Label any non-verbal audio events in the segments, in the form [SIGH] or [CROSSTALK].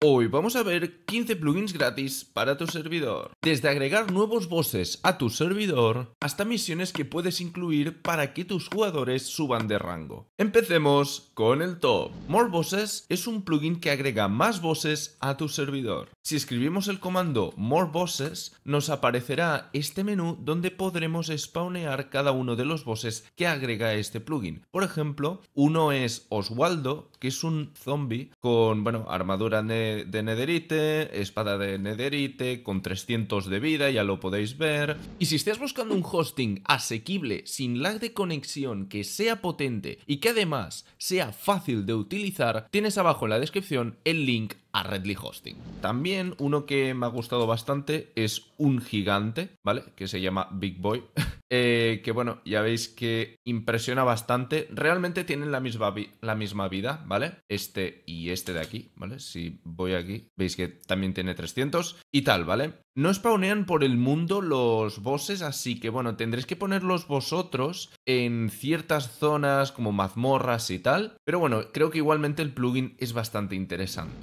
Hoy vamos a ver 15 plugins gratis para tu servidor. Desde agregar nuevos bosses a tu servidor hasta misiones que puedes incluir para que tus jugadores suban de rango. Empecemos con el top. More bosses es un plugin que agrega más bosses a tu servidor. Si escribimos el comando more bosses nos aparecerá este menú donde podremos spawnear cada uno de los bosses que agrega este plugin. Por ejemplo, uno es Oswaldo, que es un zombie con, bueno, armadura de nederite, espada de nederite, con 300 de vida, ya lo podéis ver. Y si estás buscando un hosting asequible, sin lag de conexión, que sea potente y que además sea fácil de utilizar, tienes abajo en la descripción el link a Redly Hosting. También uno que me ha gustado bastante es un gigante, ¿vale? Que se llama Big Boy. [LAUGHS] Eh, que bueno, ya veis que impresiona bastante. Realmente tienen la misma, la misma vida, ¿vale? Este y este de aquí, ¿vale? Si voy aquí, veis que también tiene 300 y tal, ¿vale? No spawnean por el mundo los bosses, así que bueno, tendréis que ponerlos vosotros en ciertas zonas como mazmorras y tal. Pero bueno, creo que igualmente el plugin es bastante interesante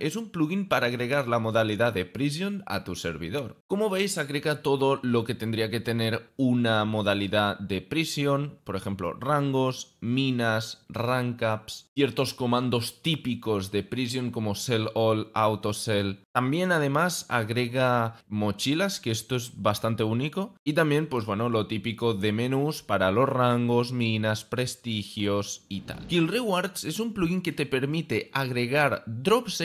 es un plugin para agregar la modalidad de Prision a tu servidor. Como veis, agrega todo lo que tendría que tener una modalidad de Prision. por ejemplo, rangos, minas, rank rankups, ciertos comandos típicos de Prision como sell all, auto sell. También además agrega mochilas, que esto es bastante único, y también pues bueno, lo típico de menús para los rangos, minas, prestigios y tal. Kill Rewards es un plugin que te permite agregar drops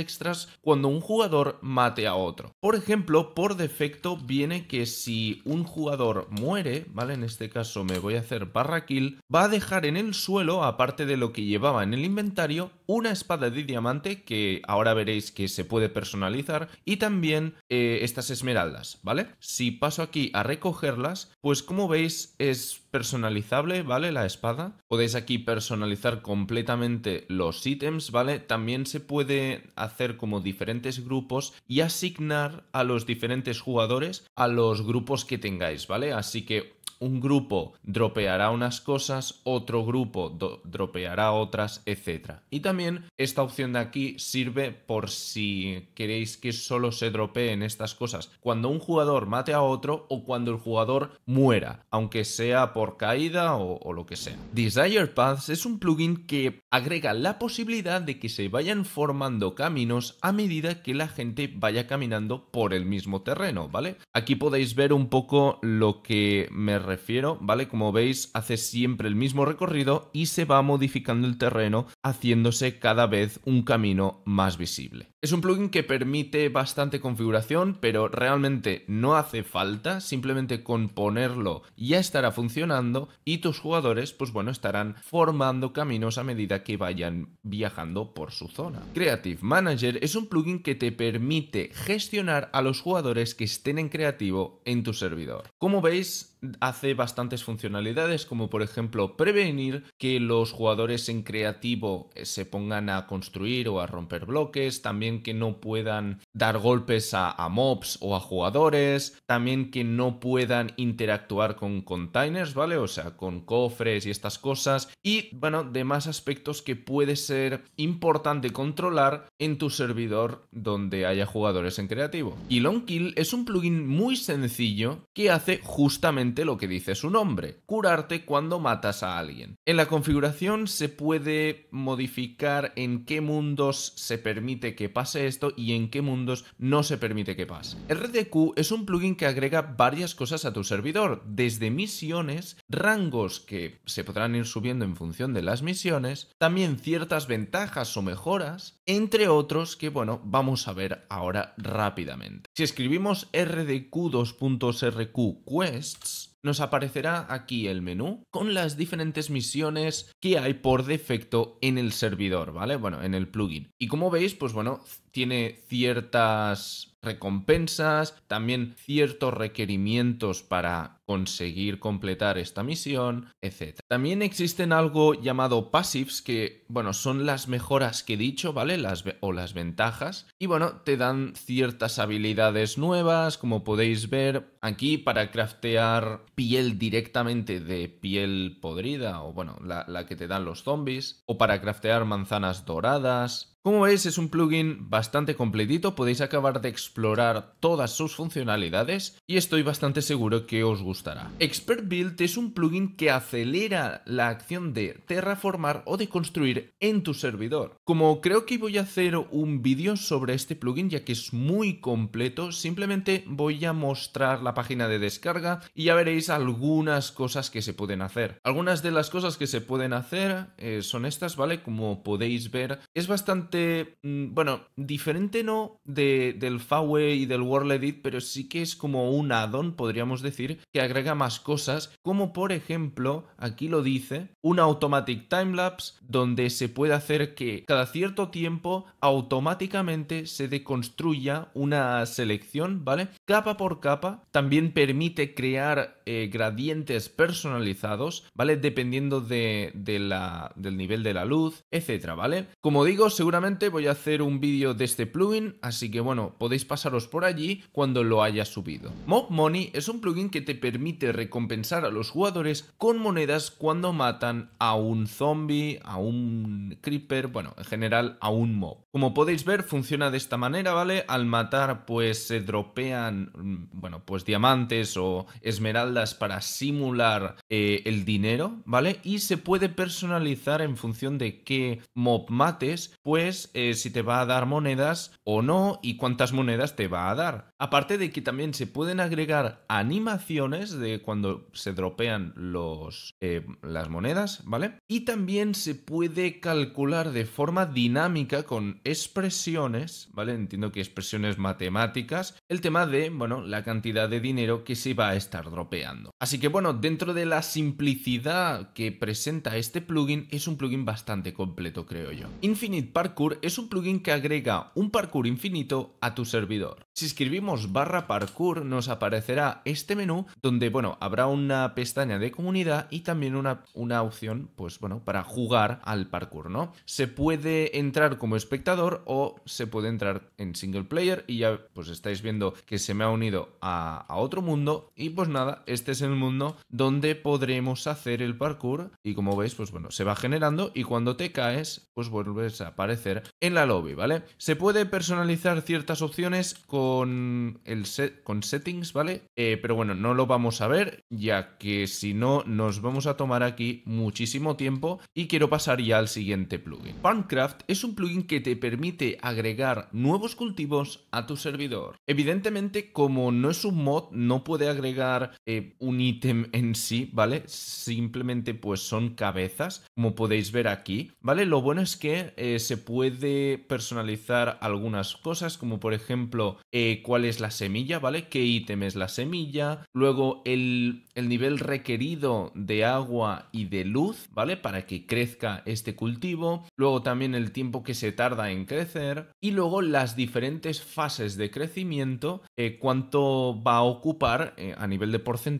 cuando un jugador mate a otro. Por ejemplo, por defecto viene que si un jugador muere, ¿vale? En este caso me voy a hacer barra kill, va a dejar en el suelo, aparte de lo que llevaba en el inventario, una espada de diamante que ahora veréis que se puede personalizar y también eh, estas esmeraldas, ¿vale? Si paso aquí a recogerlas, pues como veis es personalizable, ¿vale? La espada. Podéis aquí personalizar completamente los ítems, ¿vale? También se puede hacer como diferentes grupos y asignar a los diferentes jugadores a los grupos que tengáis, ¿vale? Así que un grupo dropeará unas cosas, otro grupo dropeará otras, etc. Y también esta opción de aquí sirve por si queréis que solo se dropeen estas cosas cuando un jugador mate a otro o cuando el jugador muera, aunque sea por caída o, lo que sea. Desire Paths es un plugin que agrega la posibilidad de que se vayan formando caminos a medida que la gente vaya caminando por el mismo terreno, ¿vale? Aquí podéis ver un poco lo que me refiero, ¿vale? Como veis, hace siempre el mismo recorrido y se va modificando el terreno, haciéndose cada vez un camino más visible. Es un plugin que permite bastante configuración, pero realmente no hace falta, simplemente con ponerlo ya estará funcionando y tus jugadores, pues bueno, estarán formando caminos a medida que vayan viajando por su zona. Creative Manager es un plugin que te permite gestionar a los jugadores que estén en creativo en tu servidor. Como veis, hace bastantes funcionalidades, como por ejemplo prevenir que los jugadores en creativo eh, se pongan a construir o a romper bloques, también que no puedan dar golpes a, mobs o a jugadores, también que no puedan interactuar con containers, ¿vale? O sea, con cofres y estas cosas, y bueno, demás aspectos que puede ser importante controlar en tu servidor donde haya jugadores en creativo. Y Long Kill es un plugin muy sencillo que hace justamente lo que dice su nombre, curarte cuando matas a alguien. En la configuración se puede modificar en qué mundos se permite que pase esto y en qué mundos no se permite que pase. RDQ es un plugin que agrega varias cosas a tu servidor, desde misiones, rangos que se podrán ir subiendo en función de las misiones, también ciertas ventajas o mejoras, entre otros que, bueno, vamos a ver ahora rápidamente. Si escribimos rdq 2rqquests nos aparecerá aquí el menú con las diferentes misiones que hay por defecto en el servidor, ¿vale? Bueno, en el plugin. Y como veis, pues bueno, tiene ciertas recompensas, también ciertos requerimientos para conseguir completar esta misión, etc. También existen algo llamado passives que, bueno, son las mejoras que he dicho, ¿vale? Las o las ventajas. Y bueno, te dan ciertas habilidades nuevas, como podéis ver aquí para craftear piel directamente de piel podrida o bueno, la, que te dan los zombies, o para craftear manzanas doradas, como veis es un plugin bastante completito, podéis acabar de explorar todas sus funcionalidades y estoy bastante seguro que os gustará gustará. Expert Build es un plugin que acelera la acción de terraformar o de construir en tu servidor. Como creo que voy a hacer un vídeo sobre este plugin ya que es muy completo, simplemente voy a mostrar la página de descarga y ya veréis algunas cosas que se pueden hacer. Algunas de las cosas que se pueden hacer eh, son estas, ¿vale? Como podéis ver, es bastante, mm, bueno, diferente no del Fawe y del World Edit, pero sí que es como un add-on, podríamos decir, que agrega más cosas, como por ejemplo, aquí lo dice, un automatic time lapse donde se puede hacer que cada cierto tiempo automáticamente se deconstruya una selección, ¿vale? Capa por capa. También permite crear eh, gradientes personalizados, ¿vale? Dependiendo de, del nivel de la luz, etcétera, ¿vale? Como digo, seguramente voy a hacer un vídeo de este plugin, así que bueno, podéis pasaros por allí cuando lo haya subido. Mob Money es un plugin que te permite recompensar a los jugadores con monedas cuando matan a un zombie, a un creeper, bueno, en general a un mob. Como podéis ver, funciona de esta manera, ¿vale? Al matar, pues se dropean, mm, bueno, pues diamantes o esmeraldas para simular eh, el dinero, ¿vale? Y se puede personalizar en función de qué mob mates, pues eh, si te va a dar monedas o no y cuántas monedas te va a dar. Aparte de que también se pueden agregar animaciones de cuando se dropean los, eh, las monedas, ¿vale? Y también se puede calcular de forma dinámica con expresiones, ¿vale? Entiendo que expresiones matemáticas, el tema de, bueno, la cantidad de dinero que se va a estar dropeando. Así que bueno, dentro de la simplicidad que presenta este plugin, es un plugin bastante completo, creo yo. Infinite Parkour es un plugin que agrega un parkour infinito a tu servidor. Si escribimos barra parkour nos aparecerá este menú donde, bueno, habrá una pestaña de comunidad y también una, una opción, pues bueno, para jugar al parkour, ¿no? Se puede entrar como espectador o se puede entrar en single player y ya pues estáis viendo que se me ha unido a, a otro mundo y pues nada, este es el mundo donde podremos hacer el parkour y como veis, pues bueno, se va generando y cuando te caes, pues vuelves a aparecer en la lobby, ¿vale? Se puede personalizar ciertas opciones con el set, con settings, ¿vale? Eh, pero bueno, no lo vamos a ver, ya que si no, nos vamos a tomar aquí muchísimo tiempo y quiero pasar ya al siguiente plugin. Farmcraft es un plugin que te permite agregar nuevos cultivos a tu servidor. Evidentemente, como no es un mod, no puede agregar eh, un ítem en sí, ¿vale? Simplemente pues son cabezas, como podéis ver aquí, ¿vale? Lo bueno es que eh, se puede personalizar algunas cosas, como por ejemplo eh, cuál es la semilla, ¿vale? ¿Qué ítem es la semilla? Luego el, el nivel requerido de agua y de luz, ¿vale? Para que crezca este cultivo. Luego también el tiempo que se tarda en crecer. Y luego las diferentes fases de crecimiento, eh, cuánto va a ocupar a nivel de porcentaje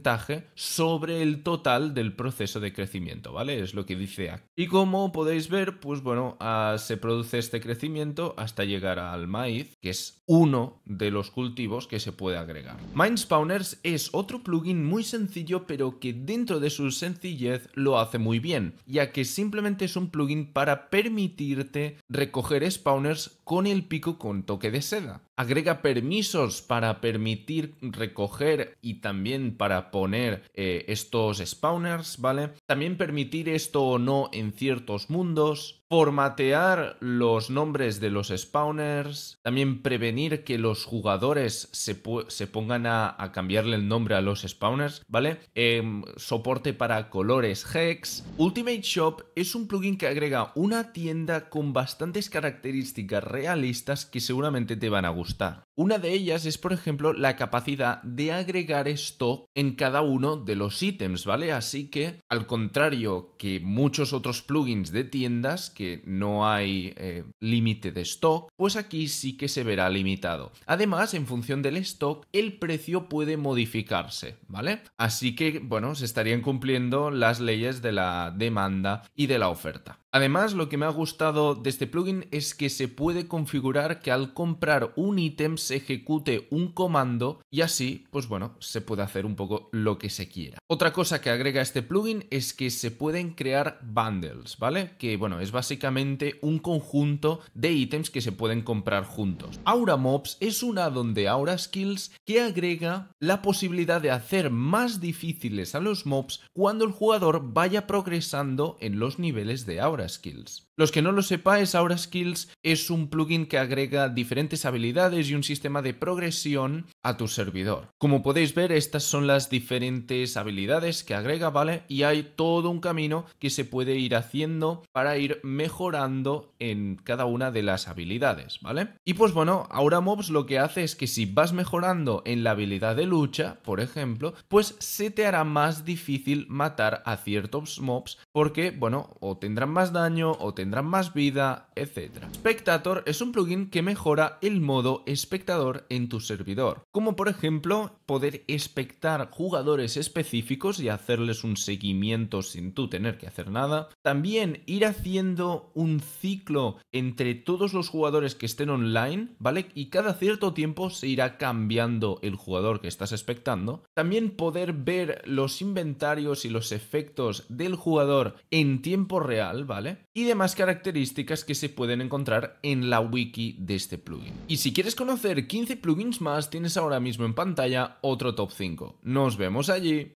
sobre el total del proceso de crecimiento, ¿vale? Es lo que dice aquí. Y como podéis ver, pues bueno, ah, se produce este crecimiento hasta llegar al maíz, que es uno de los cultivos que se puede agregar. Spawners es otro plugin muy sencillo, pero que dentro de su sencillez lo hace muy bien, ya que simplemente es un plugin para permitirte recoger spawners con el pico con toque de seda agrega permisos para permitir recoger y también para poner eh, estos spawners, ¿vale? También permitir esto o no en ciertos mundos, formatear los nombres de los spawners, también prevenir que los jugadores se, pongan a, cambiarle el nombre a los spawners, ¿vale? Em, soporte para colores hex. Ultimate Shop es un plugin que agrega una tienda con bastantes características realistas que seguramente te van a gustar. Una de ellas es, por ejemplo, la capacidad de agregar stock en cada uno de los ítems, ¿vale? Así que, al contrario que muchos otros plugins de tiendas que no hay eh, límite de stock, pues aquí sí que se verá limitado. Además, en función del stock, el precio puede modificarse, ¿vale? Así que, bueno, se estarían cumpliendo las leyes de la demanda y de la oferta. Además, lo que me ha gustado de este plugin es que se puede configurar que al comprar un ítem se ejecute un comando y así, pues bueno, se puede hacer un poco lo que se quiera. Otra cosa que agrega este plugin es que se pueden crear bundles, ¿vale? Que bueno, es básicamente un conjunto de ítems que se pueden comprar juntos. Aura Mobs es un addon de Aura Skills que agrega la posibilidad de hacer más difíciles a los mobs cuando el jugador vaya progresando en los niveles de Aura skills Los que no lo sepáis, Skills es un plugin que agrega diferentes habilidades y un sistema de progresión a tu servidor. Como podéis ver, estas son las diferentes habilidades que agrega, ¿vale? Y hay todo un camino que se puede ir haciendo para ir mejorando en cada una de las habilidades, ¿vale? Y pues bueno, ahora Mobs lo que hace es que si vas mejorando en la habilidad de lucha, por ejemplo, pues se te hará más difícil matar a ciertos mobs porque, bueno, o tendrán más daño o tendrán más vida, etc. Spectator es un plugin que mejora el modo espectador en tu servidor como por ejemplo poder expectar jugadores específicos y hacerles un seguimiento sin tú tener que hacer nada. También ir haciendo un ciclo entre todos los jugadores que estén online, ¿vale? Y cada cierto tiempo se irá cambiando el jugador que estás expectando. También poder ver los inventarios y los efectos del jugador en tiempo real, ¿vale? Y demás características que se pueden encontrar en la wiki de este plugin. Y si quieres conocer 15 plugins más, tienes ahora mismo en pantalla otro top 5. Nos vemos allí.